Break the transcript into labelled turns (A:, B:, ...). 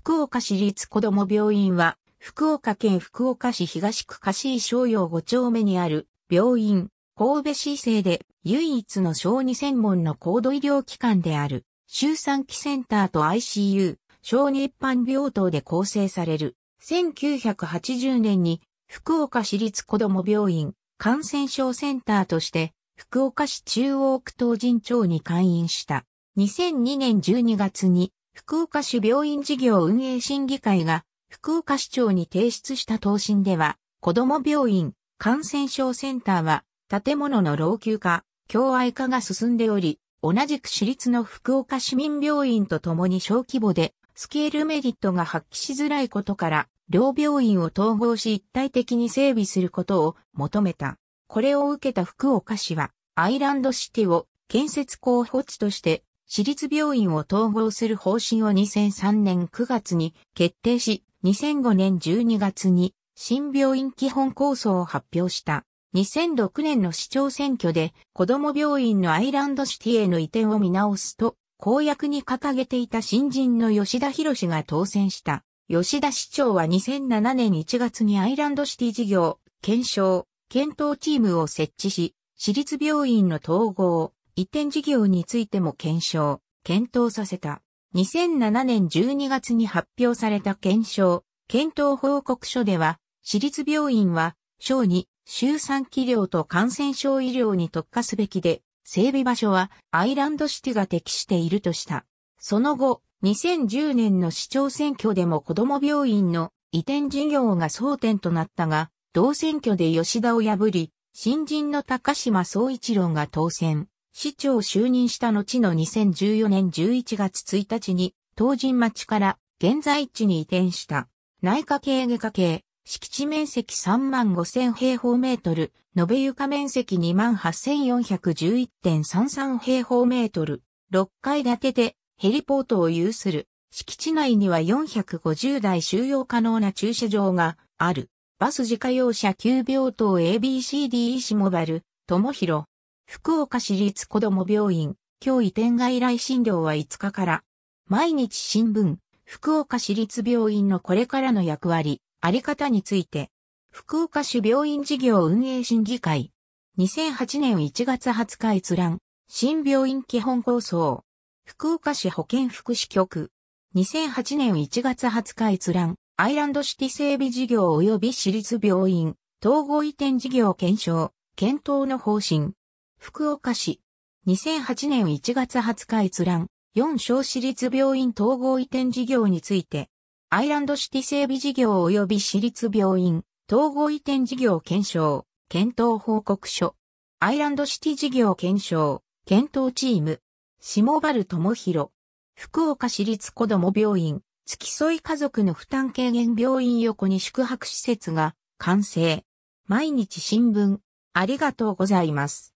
A: 福岡市立子ども病院は、福岡県福岡市東区柏井商用5丁目にある病院、神戸市政で唯一の小児専門の高度医療機関である、周産期センターと ICU、小児一般病棟で構成される。1980年に福岡市立子ども病院感染症センターとして福岡市中央区東神町に開院した。2002年12月に福岡市病院事業運営審議会が福岡市長に提出した答申では、子ども病院感染症センターは建物の老朽化、共愛化が進んでおり、同じく私立の福岡市民病院とともに小規模でスケールメリットが発揮しづらいことから、両病院を統合し一体的に整備することを求めた。これを受けた福岡市は、アイランドシティを建設候補地として私立病院を統合する方針を2003年9月に決定し、2005年12月に新病院基本構想を発表した。2006年の市長選挙で子供病院のアイランドシティへの移転を見直すと、公約に掲げていた新人の吉田博が当選した。吉田市長は2007年1月にアイランドシティ事業、検証、検討チームを設置し、私立病院の統合、移転事業についても検証、検討させた。2007年12月に発表された検証、検討報告書では、私立病院は、小児、周産期療と感染症医療に特化すべきで、整備場所はアイランドシティが適しているとした。その後、2010年の市長選挙でも子供病院の移転事業が争点となったが、同選挙で吉田を破り、新人の高島総一郎が当選。市長就任した後の2014年11月1日に、東神町から現在地に移転した。内科系外科系、敷地面積3万5000平方メートル、延べ床面積2万8411.33平方メートル、6階建てでヘリポートを有する。敷地内には450台収容可能な駐車場がある。バス自家用車急病棟 ABCD 石モバル、ともひろ。福岡市立子ども病院、今日移転外来診療は5日から、毎日新聞、福岡市立病院のこれからの役割、あり方について、福岡市病院事業運営審議会、2008年1月20日閲覧、新病院基本構想、福岡市保健福祉局、2008年1月20日閲覧、アイランドシティ整備事業及び市立病院、統合移転事業検証、検討の方針。福岡市。2008年1月20日閲覧、4小市立病院統合移転事業について、アイランドシティ整備事業及び市立病院統合移転事業検証、検討報告書。アイランドシティ事業検証、検討チーム、下原智博。福岡市立子ども病院、付き添い家族の負担軽減病院横に宿泊施設が完成。毎日新聞、ありがとうございます。